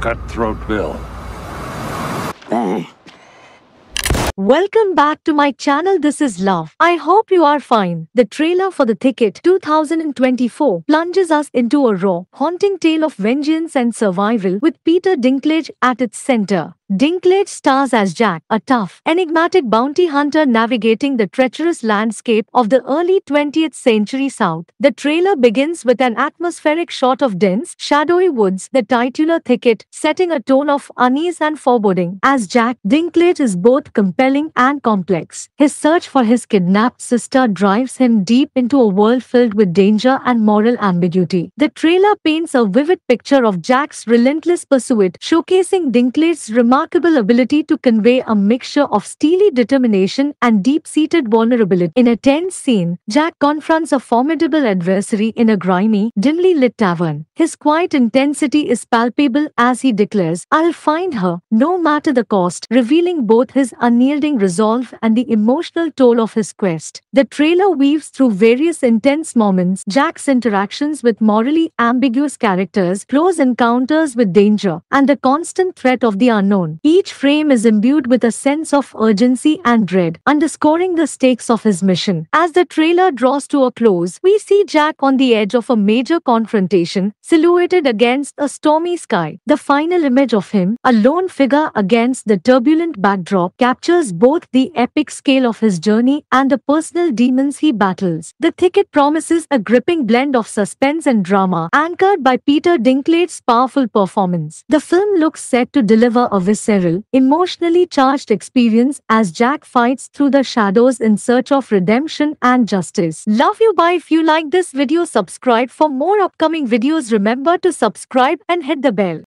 Cutthroat Bill. Bang. Welcome back to my channel this is Love. I hope you are fine. The trailer for The Ticket 2024 plunges us into a raw, haunting tale of vengeance and survival with Peter Dinklage at its center. Dinklage stars as Jack, a tough, enigmatic bounty hunter navigating the treacherous landscape of the early 20th century South. The trailer begins with an atmospheric shot of dense, shadowy woods, the titular thicket, setting a tone of unease and foreboding. As Jack, Dinklage is both compelling and complex. His search for his kidnapped sister drives him deep into a world filled with danger and moral ambiguity. The trailer paints a vivid picture of Jack's relentless pursuit, showcasing Dinklage's remarkable remarkable ability to convey a mixture of steely determination and deep-seated vulnerability. In a tense scene, Jack confronts a formidable adversary in a grimy, dimly lit tavern. His quiet intensity is palpable as he declares, I'll find her, no matter the cost, revealing both his unyielding resolve and the emotional toll of his quest. The trailer weaves through various intense moments, Jack's interactions with morally ambiguous characters, close encounters with danger, and the constant threat of the unknown tone. Each frame is imbued with a sense of urgency and dread, underscoring the stakes of his mission. As the trailer draws to a close, we see Jack on the edge of a major confrontation, silhouetted against a stormy sky. The final image of him, a lone figure against the turbulent backdrop, captures both the epic scale of his journey and the personal demons he battles. The Thicket promises a gripping blend of suspense and drama, anchored by Peter Dinklage's powerful performance. The film looks set to deliver a visceral, emotionally charged experience as Jack fights through the shadows in search of redemption and justice. Love you bye if you like this video subscribe for more upcoming videos remember to subscribe and hit the bell.